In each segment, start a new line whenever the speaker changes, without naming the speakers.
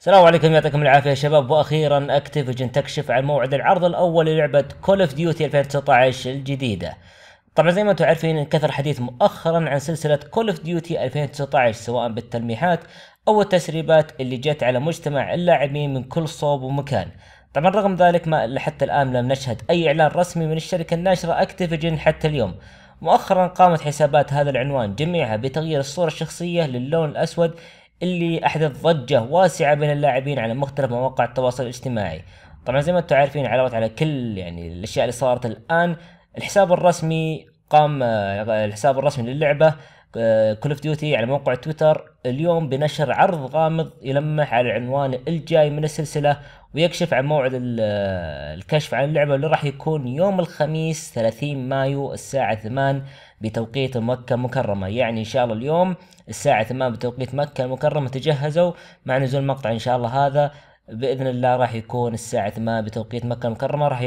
السلام عليكم يعطيكم العافية يا شباب وأخيرا أكتيفجن تكشف عن موعد العرض الأول للعبة كول اوف ديوتي 2019 الجديدة طبعا زي ما انتم عارفين انكثر حديث مؤخرا عن سلسلة كول اوف ديوتي 2019 سواء بالتلميحات أو التسريبات اللي جت على مجتمع اللاعبين من كل صوب ومكان طبعا رغم ذلك ما حتى الآن لم نشهد أي إعلان رسمي من الشركة الناشرة أكتيفجن حتى اليوم مؤخرا قامت حسابات هذا العنوان جميعها بتغيير الصورة الشخصية للون الأسود اللي أحدث ضجة واسعة بين اللاعبين على مختلف مواقع التواصل الاجتماعي طبعا زي ما انتم عارفين علاوة على كل يعني الأشياء اللي صارت الآن الحساب الرسمي قام الحساب الرسمي للعبة كول اوف ديوتي على موقع تويتر اليوم بنشر عرض غامض يلمح على العنوان الجاي من السلسلة ويكشف عن موعد الكشف عن اللعبة اللي راح يكون يوم الخميس 30 مايو الساعة 8 بتوقيت مكة المكرمة يعني إن شاء الله اليوم الساعة 8 بتوقيت مكة المكرمة تجهزوا مع نزول المقطع إن شاء الله هذا باذن الله راح يكون الساعه 8 بتوقيت مكه المكرمه راح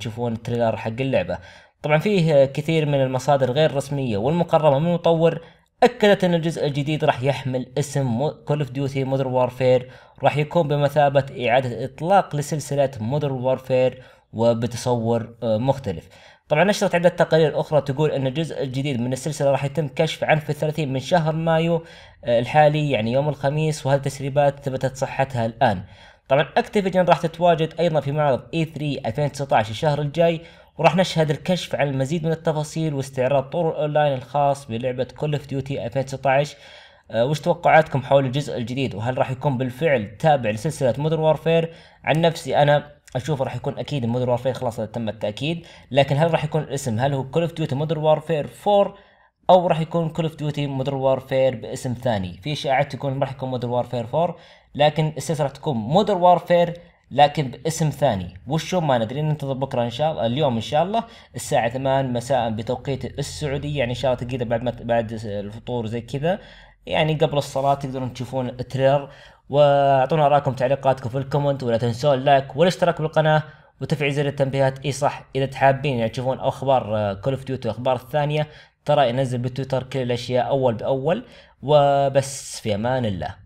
تشوفون التريلر حق اللعبه طبعا فيه كثير من المصادر غير رسميه والمقربه من المطور أكدت أن الجزء الجديد راح يحمل اسم كول اوف ديوتي مودر وارفير راح يكون بمثابة إعادة إطلاق لسلسلة مودر وارفير وبتصور آه، مختلف طبعا نشرت عدة تقارير أخرى تقول أن الجزء الجديد من السلسلة راح يتم كشف عنه في الثلاثين من شهر مايو آه، الحالي يعني يوم الخميس وهذه التسريبات ثبتت صحتها الآن طبعا اكتيفيجن راح تتواجد ايضا في معرض اي 3 2019 الشهر الجاي وراح نشهد الكشف عن المزيد من التفاصيل واستعراض طور الاونلاين الخاص بلعبة كول اوف ديوتي 2019 وش توقعاتكم حول الجزء الجديد وهل راح يكون بالفعل تابع لسلسلة مودرن وارفير عن نفسي انا اشوف راح يكون اكيد مودرن وارفير خلاص تم التاكيد لكن هل راح يكون الاسم هل هو كول اوف ديوتي مودرن وارفير 4 او راح يكون كول اوف ديوتي مودرن وارفير باسم ثاني في اشاعات تكون راح يكون مودرن وارفير 4 لكن السلسله راح تكون مودرن وارفير لكن باسم ثاني وشو ما ندري ننتظر بكره ان شاء الله اليوم ان شاء الله الساعه 8 مساء بتوقيت السعوديه يعني ان شاء الله تقيده بعد ما بعد الفطور زي كذا يعني قبل الصلاه تقدرون تشوفون التريلر واعطونا اراءكم تعليقاتكم في الكومنت ولا تنسون اللايك والاشتراك بالقناه وتفعيل زر التنبيهات اي صح اذا تحابين يعني تشوفون اخبار كول اوف ديوتي واخبار الثانيه ترى ينزل بالتويتر كل الاشياء اول باول وبس في امان الله